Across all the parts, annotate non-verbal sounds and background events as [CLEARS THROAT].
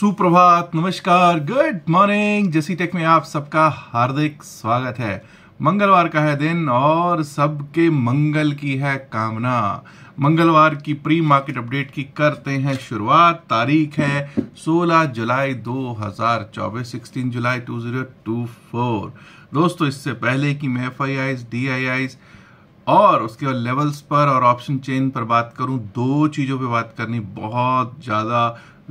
सुप्रभात नमस्कार good morning जैसी टेक में आप सबका हार्दिक स्वागत है मंगलवार का है दिन और सबके मंगल की है कामना मंगलवार की प्री मार्केट अपडेट की करते हैं शुरुआत तारीख है 16 जुलाई 2024 16 जुलाई 2024 दोस्तों इससे पहले कि मैं F I Is D I Is I और उसके लेवल्स पर और ऑप्शन चेन पर बात करूं दो चीज़ों पे बात करनी बहुत ज़्यादा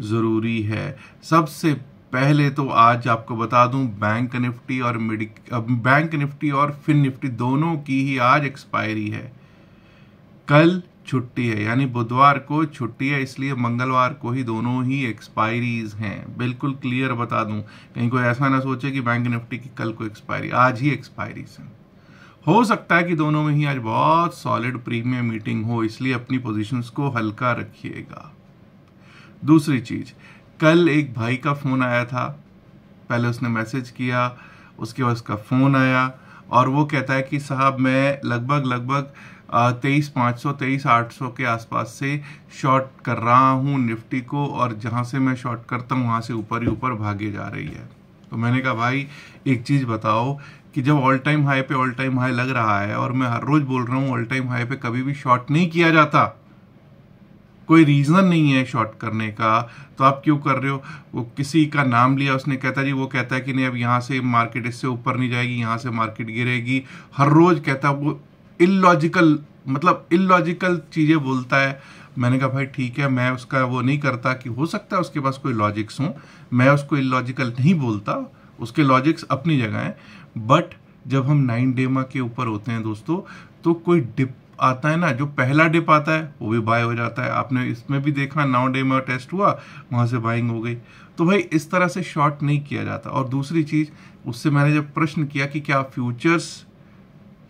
ज़रूरी है सबसे पहले तो आज आपको बता दूं बैंक निफ्टी और मिडिक बैंक निफ्टी और फिन निफ्टी दोनों की ही आज एक्सपायरी है कल छुट्टी है यानी बुधवार को छुट्टी है इसलिए मंगलवार को ही दोनों ही एक्सपायरीज हैं बिल्कुल क्लियर बता दूं कहीं कोई ऐसा ना सोचे कि बैंक निफ्टी की कल को एक्सपायरी आज ही एक्सपायरीज हैं हो सकता है कि दोनों में ही आज बहुत सॉलिड प्रीमियम मीटिंग हो इसलिए अपनी पोजीशंस को हल्का रखिएगा दूसरी चीज कल एक भाई का फोन आया था पहले उसने मैसेज किया उसके बाद उसका फोन आया और वो कहता है कि साहब मैं लगभग लगभग तेईस पाँच सौ तेईस आठ सौ के आसपास से शॉर्ट कर रहा हूँ निफ्टी को और जहाँ से मैं शॉर्ट करता हूँ वहाँ से ऊपर ही ऊपर भागे जा रही है तो मैंने कहा भाई एक चीज़ बताओ कि जब ऑल टाइम हाई पे ऑल टाइम हाई लग रहा है और मैं हर रोज बोल रहा हूँ ऑल टाइम हाई पे कभी भी शॉर्ट नहीं किया जाता कोई रीज़न नहीं है शॉर्ट करने का तो आप क्यों कर रहे हो वो किसी का नाम लिया उसने कहता जी वो कहता है कि नहीं अब यहाँ से मार्केट इससे ऊपर नहीं जाएगी यहाँ से मार्केट गिरेगी हर रोज़ कहता वो इलॉजिकल मतलब इलॉजिकल चीज़ें बोलता है मैंने कहा भाई ठीक है मैं उसका वो नहीं करता कि हो सकता है उसके पास कोई लॉजिक्स हो मैं उसको इलॉजिकल नहीं बोलता उसके लॉजिक्स अपनी जगह हैं बट जब हम नाइन डेमा के ऊपर होते हैं दोस्तों तो कोई डिप आता है ना जो पहला डिप आता है वो भी बाय हो जाता है आपने इसमें भी देखा नाउ डे में टेस्ट हुआ वहां से बाइंग हो गई तो भाई इस तरह से शॉर्ट नहीं किया जाता और दूसरी चीज़ उससे मैंने जब प्रश्न किया कि क्या फ्यूचर्स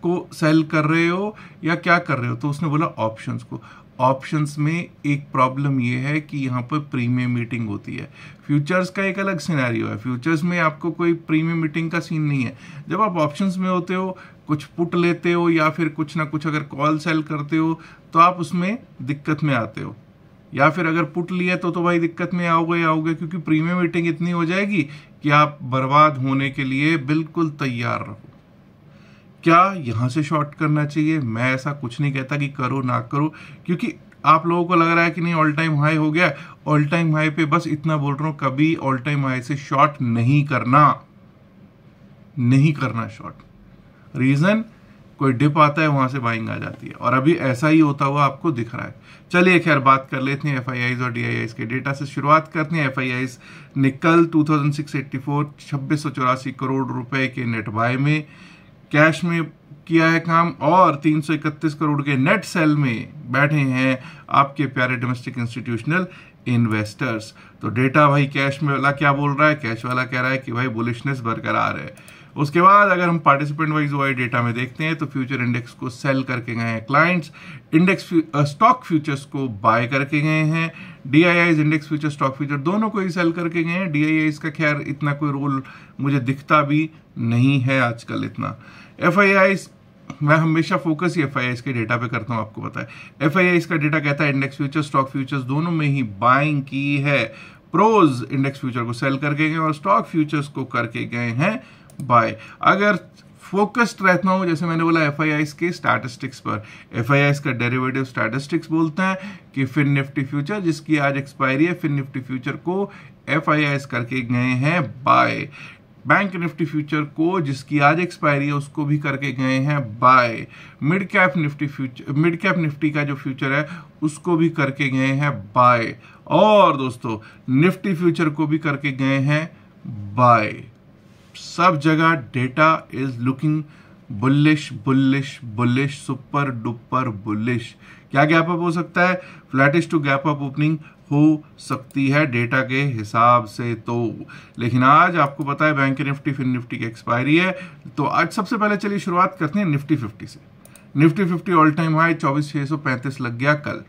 को सेल कर रहे हो या क्या कर रहे हो तो उसने बोला ऑप्शंस को ऑप्शंस में एक प्रॉब्लम ये है कि यहाँ पर प्रीमियम मीटिंग होती है फ्यूचर्स का एक अलग सिनेरियो है फ्यूचर्स में आपको कोई प्रीमियम मीटिंग का सीन नहीं है जब आप ऑप्शंस में होते हो कुछ पुट लेते हो या फिर कुछ ना कुछ अगर कॉल सेल करते हो तो आप उसमें दिक्कत में आते हो या फिर अगर पुट लिया तो तो भाई दिक्कत में आओगे आओगे क्योंकि प्रीमियम मीटिंग इतनी हो जाएगी कि आप बर्बाद होने के लिए बिल्कुल तैयार रहो क्या यहाँ से शॉर्ट करना चाहिए मैं ऐसा कुछ नहीं कहता कि करो ना करो क्योंकि आप लोगों को लग रहा है कि नहीं ऑल टाइम हाई हो गया ऑल टाइम हाई पे बस इतना बोल रहा हूं कभी ऑल टाइम हाई से शॉर्ट नहीं करना नहीं करना शॉर्ट रीज़न कोई डिप आता है वहां से बाइंग आ जाती है और अभी ऐसा ही होता हुआ आपको दिख रहा है चलिए खैर बात कर लेते हैं एफ और डी के डेटा से शुरुआत करते हैं एफ ने कल टू 2684 करोड़ रुपए के नेट बाय में कैश में किया है काम और तीन करोड़ के नेट सेल में बैठे हैं आपके प्यारे डोमेस्टिक इंस्टीट्यूशनल इन्वेस्टर्स तो डेटा भाई कैश में वाला क्या बोल रहा है कैश वाला कह रहा है कि भाई बुलिशनेस बरकरार है उसके बाद अगर हम पार्टिसिपेंट वाइज वाई डेटा में देखते हैं तो फ्यूचर इंडेक्स को सेल करके गए हैं क्लाइंट्स इंडेक्स स्टॉक फ्यूचर्स को बाय करके गए हैं the index future stock future दोनों को ही सेल करके गए हैं डी का खैर इतना कोई रोल मुझे दिखता भी नहीं है आजकल इतना एफ मैं हमेशा फोकस ही एफ के डेटा पे करता हूँ आपको पता है एफ का डेटा कहता है इंडेक्स फ्यूचर स्टॉक फ्यूचर्स दोनों में ही बाइंग की है प्रोज इंडेक्स फ्यूचर को सेल करके गए और स्टॉक फ्यूचर्स को करके गए हैं बाय अगर फोकस्ड रहता हूँ जैसे मैंने बोला एफ के स्टैटिस्टिक्स पर एफ का डेरिवेटिव स्टैटिस्टिक्स बोलते हैं कि फिर निफ्टी फ्यूचर जिसकी आज एक्सपायरी है फिर निफ्टी फ्यूचर को एफ करके गए हैं बाय बैंक निफ्टी फ्यूचर को जिसकी आज एक्सपायरी है उसको भी करके गए हैं buy mid cap Nifty future mid cap Nifty का जो फ्यूचर है उसको भी करके गए हैं बाय और दोस्तों निफ्टी फ्यूचर को भी करके गए हैं बाय सब जगह data is looking bullish bullish bullish super duper bullish क्या गैप अप हो सकता है flattish to gap up opening हो सकती है डेटा के हिसाब से तो लेकिन आज आपको पता है बैंक निफ्टी फिर निफ्टी की एक्सपायरी है तो आज सबसे पहले चलिए शुरुआत करते हैं निफ्टी फिफ्टी से Nifty fifty all time high चौबीस सौ पैंतीस लग गया कल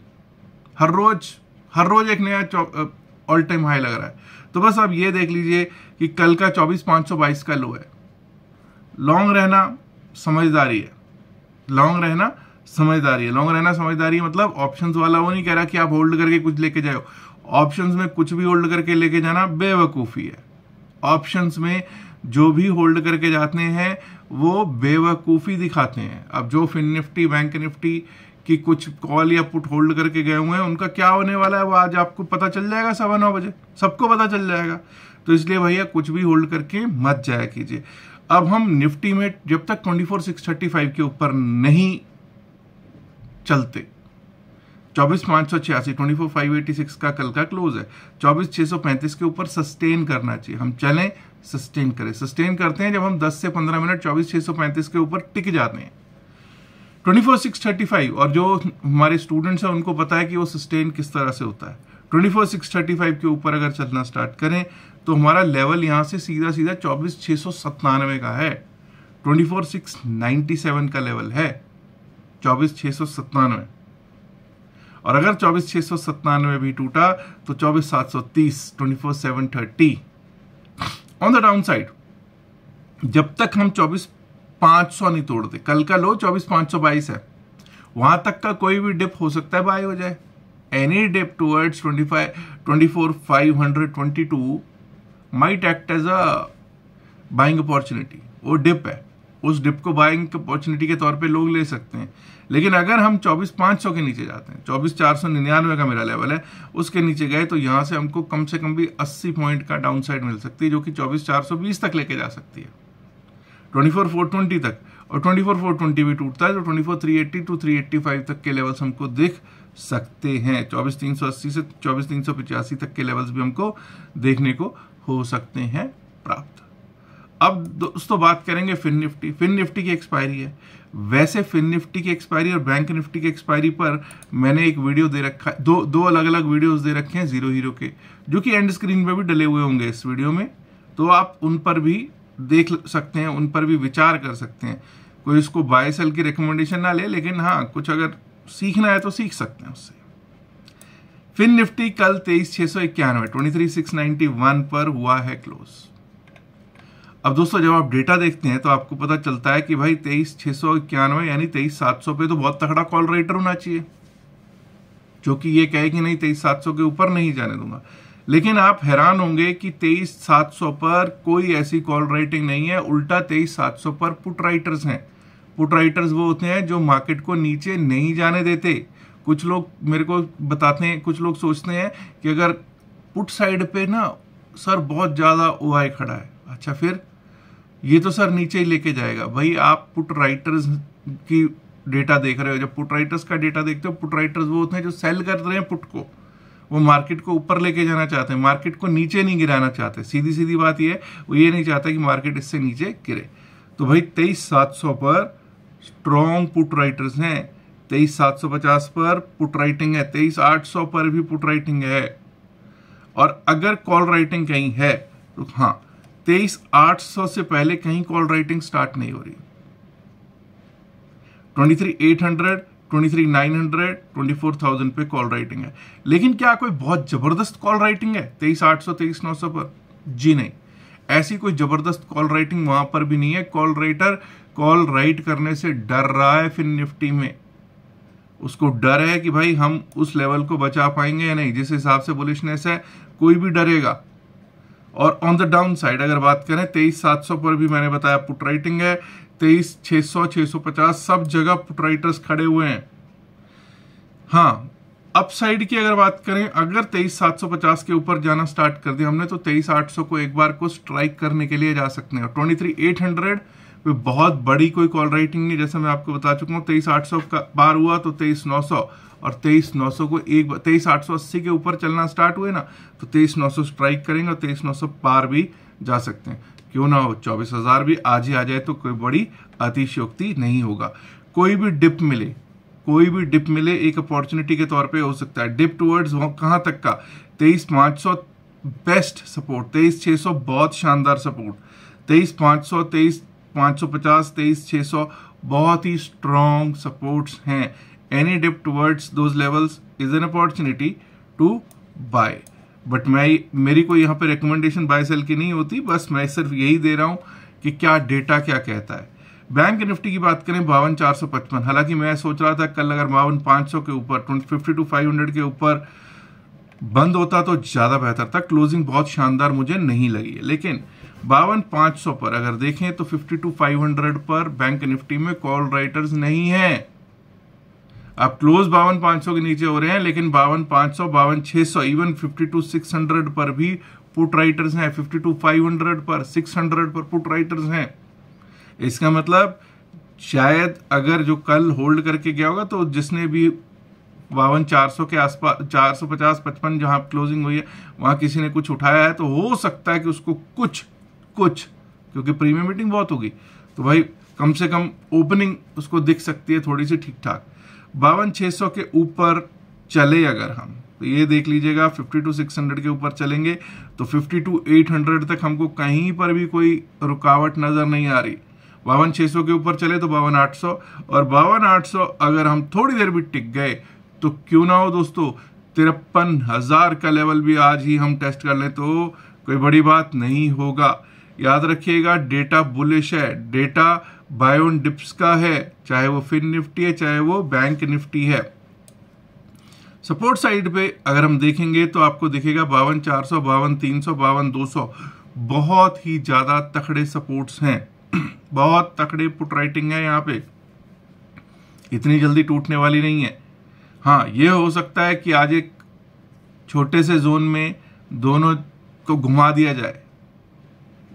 हर रोज हर रोज एक नया ऑल टाइम हाई लग रहा है तो बस आप ये देख लीजिए कि कल का चौबीस पांच सौ बाईस का लो है लॉन्ग रहना समझदारी है लॉन्ग रहना समझदारी है लॉन्ग रहना समझदारी मतलब ऑप्शंस वाला वो नहीं कह रहा कि आप होल्ड करके कुछ लेके जाओ ऑप्शंस में कुछ भी होल्ड करके लेके जाना बेवकूफ़ी है ऑप्शंस में जो भी होल्ड करके जाते हैं वो बेवकूफ़ी दिखाते हैं अब जो फिन निफ्टी बैंक निफ्टी कि कुछ कॉल या पुट होल्ड करके गए हुए हैं उनका क्या होने वाला है वो आज आपको पता चल जाएगा सवा नौ बजे सबको पता चल जाएगा तो इसलिए भैया कुछ भी होल्ड करके मत जाया कीजिए अब हम निफ्टी में जब तक twenty four six thirty five के ऊपर नहीं चलते चौबीस पाँच सौ छियासी twenty four five eighty six का कल का क्लोज है चौबीस छः सौ पैंतीस के ऊपर सस्टेन करना चाहिए हम चलें सस्टेन करें सस्टेन करते हैं जब हम दस से पंद्रह मिनट चौबीस छः सौ पैंतीस के ऊपर टिक जाते हैं twenty four six thirty five और जो हमारे स्टूडेंट्स हैं उनको पता है कि वो सस्टेन किस तरह से होता है twenty four six thirty five के ऊपर अगर चलना स्टार्ट करें तो हमारा लेवल यहाँ से सीधा सीधा चौबीस छः सौ सत्तानवे का है twenty four six ninety seven का लेवल है चौबीस छः सौ सत्तानवे और अगर चौबीस छः सौ सत्तानवे भी टूटा तो चौबीस सात सौ तीस twenty four seven thirty on the down side जब तक हम चौबीस सौ नहीं तोड़ते कल का लो चौबीस पाँच सौ बाईस है वहां तक का कोई भी डिप हो सकता है बाय हो जाए any dip towards twenty five twenty four five hundred twenty two might act as a buying opportunity वो डिप है उस डिप को बाइंग अपॉर्चुनिटी के तौर पे लोग ले सकते हैं लेकिन अगर हम चौबीस पाँच सौ के नीचे जाते हैं चौबीस चार सौ निन्यानवे का मेरा लेवल है उसके नीचे गए तो यहाँ से हमको कम से कम भी अस्सी पॉइंट का डाउनसाइड मिल सकती है जो कि चौबीस चार सौ बीस तक लेके जा सकती है ट्वेंटी फोर फोर ट्वेंटी तक और ट्वेंटी फोर फोर ट्वेंटी भी टूटता है तो twenty four three eighty two three eighty five तक के लेवल्स हमको दिख सकते हैं चौबीस तीन सौ अस्सी से चौबीस तीन सौ पिचासी तक के लेवल्स भी हमको देखने को हो सकते हैं प्राप्त अब दोस्तों बात करेंगे फिन निफ्टी फिन निफ्टी की एक्सपायरी है वैसे फिन निफ्टी की एक्सपायरी और बैंक निफ्टी की एक्सपायरी पर मैंने एक वीडियो दे रखा है दो दो अलग अलग वीडियोस दे रखे हैं जीरो हीरो के जो कि एंड स्क्रीन पर भी डले हुए होंगे इस वीडियो में तो आप उन पर भी देख सकते हैं उन पर भी विचार कर सकते हैं कोई इसको बाय सेल की रिकमेंडेशन ना ले लेकिन हाँ कुछ अगर सीखना है तो सीख सकते हैं उससे फिन निफ्टी कल तेईस छह सौ इक्यानवे पर हुआ है क्लोज अब दोस्तों जब आप डेटा देखते हैं तो आपको पता चलता है कि भाई तेईस छह सौ इक्यानवे यानी तेईस सात सौ पे तो बहुत तगड़ा कॉल रेटर होना चाहिए जो कि ये कहे कि नहीं तेईस सात सौ के ऊपर नहीं जाने दूंगा लेकिन आप हैरान होंगे कि तेईस सात सौ पर कोई ऐसी कॉल राइटिंग नहीं है उल्टा तेईस सात सौ पर पुट राइटर्स हैं पुट राइटर्स वो होते हैं जो मार्केट को नीचे नहीं जाने देते कुछ लोग मेरे को बताते हैं कुछ लोग सोचते हैं कि अगर पुट साइड पे ना सर बहुत ज़्यादा ओ खड़ा है अच्छा फिर ये तो सर नीचे ही लेके जाएगा भाई आप पुट राइटर्स की डेटा देख रहे हो जब पुट राइटर्स का डेटा देखते हो पुट राइटर्स वो होते हैं जो सेल कर रहे हैं पुट को वो मार्केट को ऊपर लेके जाना चाहते हैं मार्केट को नीचे नहीं गिराना चाहते सीधी सीधी बात ये है वो ये नहीं चाहता कि मार्केट इससे नीचे गिरे तो भाई तेईस सात सौ पर स्ट्रॉन्ग पुट राइटर्स हैं तेईस सात सौ पचास पर पुट राइटिंग है तेईस आठ सौ पर भी पुट राइटिंग है और अगर कॉल राइटिंग कहीं है तो हाँ तेईस आठ सौ से पहले कहीं कॉल राइटिंग स्टार्ट नहीं हो रही twenty three eight hundred twenty three nine hundred twenty four thousand पे कॉल राइटिंग है लेकिन क्या कोई बहुत ज़बरदस्त कॉल राइटिंग है तेईस आठ सौ तेईस नौ सौ पर जी नहीं ऐसी कोई ज़बरदस्त कॉल राइटिंग वहां पर भी नहीं है कॉल राइटर कॉल राइट करने से डर रहा है फिर निफ्टी में उसको डर है कि भाई हम उस लेवल को बचा पाएंगे या नहीं जिस हिसाब से बुलिशनेस है कोई भी डरेगा और ऑन द डाउन साइड अगर बात करें तेईस सात सौ पर भी मैंने बताया पुट राइटिंग है तेईस छह सौ छह सौ पचास सब जगह पुट राइटर्स खड़े हुए हैं हाँ अपसाइड की अगर बात करें अगर तेईस सात सौ पचास के ऊपर जाना स्टार्ट कर दिया हमने तो तेईस आठ सौ को एक बार को स्ट्राइक करने के लिए जा सकते हैं ट्वेंटी थ्री एट हंड्रेड कोई बहुत बड़ी कोई कॉल राइटिंग नहीं जैसे मैं आपको बता चुका हूँ तेईस आठ सौ का पार हुआ तो तेईस नौ सौ और तेईस नौ सौ को एक तेईस आठ सौ अस्सी के ऊपर चलना स्टार्ट हुए ना तो तेईस नौ सौ स्ट्राइक करेंगे और तेईस नौ सौ पार भी जा सकते हैं क्यों ना हो चौबीस हजार भी आज ही आ जाए तो कोई बड़ी अतिशयोक्ति नहीं होगा कोई भी डिप मिले कोई भी डिप मिले एक अपॉर्चुनिटी के तौर पे हो सकता है डिप टूवर्ड्स कहाँ तक का तेईस पाँच सौ बेस्ट सपोर्ट तेईस छः सौ बहुत शानदार सपोर्ट तेईस पाँच सौ तेईस पाँच सौ पचास तेईस सौ बहुत ही स्ट्रॉन्ग सपोर्ट्स हैं any dip towards those levels is an opportunity to buy but मैं मेरी कोई यहाँ पे रिकमेंडेशन बाय सेल की नहीं होती बस मैं सिर्फ यही दे रहा हूँ कि क्या डेटा क्या कहता है बैंक निफ्टी की बात करें बावन चार सौ पचपन हालांकि मैं सोच रहा था कल अगर बावन पाँच सौ के ऊपर फिफ्टी टू फाइव हंड्रेड के ऊपर बंद होता तो ज़्यादा बेहतर था क्लोजिंग बहुत शानदार मुझे नहीं लगी है लेकिन बावन पांच सौ पर अगर देखें तो फिफ्टी टू फाइव हंड्रेड पर बैंक निफ्टी में कॉल राइटर्स नहीं है आप क्लोज बावन पांच सौ के नीचे हो रहे हैं लेकिन बावन पांच सौ बावन छह सौ even fifty two six hundred पर भी पुट राइटर्स हैं फिफ्टी टू फाइव हंड्रेड पर सिक्स हंड्रेड पर पुट राइटर्स हैं इसका मतलब शायद अगर जो कल होल्ड करके गया होगा तो जिसने भी बावन चार सौ के आसपास चार सौ पचास पचपन जहां क्लोजिंग हुई है वहां किसी ने कुछ उठाया है तो हो सकता है कि उसको कुछ कुछ क्योंकि प्रीमियम मीटिंग बहुत होगी तो भाई कम से कम ओपनिंग उसको दिख सकती है थोड़ी सी ठीक ठाक बावन छह सौ के ऊपर चले अगर हम तो ये देख लीजिएगा 50 टू 600 के ऊपर चलेंगे तो 50 टू 800 तक हमको कहीं पर भी कोई रुकावट नज़र नहीं आ रही बावन छह के ऊपर चले तो बावन आठ सौ और बावन आठ सौ अगर हम थोड़ी देर भी टिक गए तो क्यों ना हो दोस्तों तिरपन हज़ार का लेवल भी आज ही हम टेस्ट कर ले तो कोई बड़ी बात नहीं होगा याद रखिएगा डेटा बुलिश है डेटा बायोन डिप्स का है चाहे वो फिन निफ्टी है चाहे वो बैंक निफ्टी है सपोर्ट साइड पे अगर हम देखेंगे तो आपको दिखेगा बावन चार सौ बावन तीन सौ बावन दो सौ बहुत ही ज़्यादा तकड़े सपोर्ट्स हैं [CLEARS THROAT] बहुत तकड़े पुट राइटिंग है यहाँ पे इतनी जल्दी टूटने वाली नहीं है हाँ ये हो सकता है कि आज एक छोटे से जोन में दोनों को घुमा दिया जाए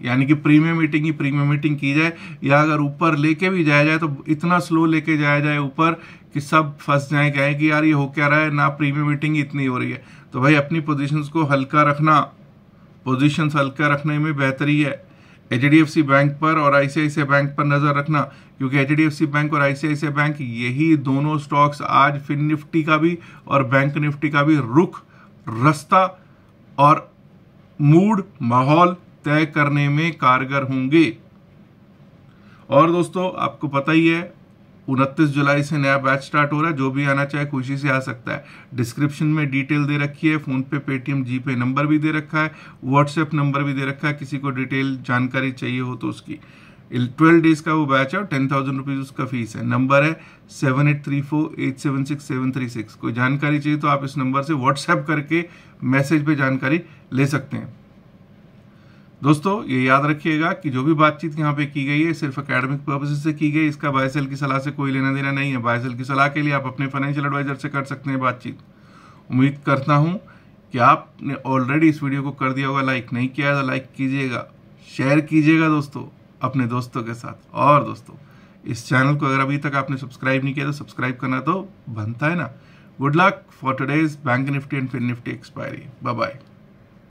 यानी कि प्रीमियम मीटिंग ही प्रीमियम मीटिंग की जाए या अगर ऊपर लेके भी जाया जाए तो इतना स्लो लेके जाया जाए ऊपर कि सब फंस जाए कहें कि यार ये हो क्या रहा है ना प्रीमियम मीटिंग इतनी हो रही है तो भाई अपनी पोजिशन को हल्का रखना पोजिशन हल्का रखने में बेहतरी है एच बैंक पर और आई बैंक पर नज़र रखना क्योंकि एच बैंक और आई बैंक यही दोनों स्टॉक्स आज फिन निफ्टी का भी और बैंक निफ्टी का भी रुख रास्ता और मूड माहौल तय करने में कारगर होंगे और दोस्तों आपको पता ही है उनतीस जुलाई से नया बैच स्टार्ट हो रहा है जो भी आना चाहे खुशी से आ सकता है डिस्क्रिप्शन में डिटेल दे रखी है फोन पे पेटीएम जी पे नंबर भी दे रखा है व्हाट्सएप नंबर भी दे रखा है किसी को डिटेल जानकारी चाहिए हो तो उसकी ट्वेल्व डेज का वो बैच है और टेन थाउजेंड रुपीज़ उसका फीस है नंबर है seven eight three four eight seven six seven three six कोई जानकारी चाहिए तो आप इस नंबर से व्हाट्सएप करके मैसेज पे जानकारी ले सकते हैं दोस्तों ये याद रखिएगा कि जो भी बातचीत यहाँ पे की गई है सिर्फ अकेडमिक पर्पज से की गई इसका बायसेल की सलाह से कोई लेना देना नहीं है बायसेल की सलाह के लिए आप अपने फाइनेंशियल एडवाइजर से कर सकते हैं बातचीत उम्मीद करता हूँ कि आपने ऑलरेडी इस वीडियो को कर दिया होगा लाइक नहीं किया है तो लाइक कीजिएगा शेयर कीजिएगा दोस्तों अपने दोस्तों के साथ और दोस्तों इस चैनल को अगर अभी तक आपने सब्सक्राइब नहीं किया तो सब्सक्राइब करना तो बनता है ना good luck for today's bank Nifty and Fin Nifty expiry bye bye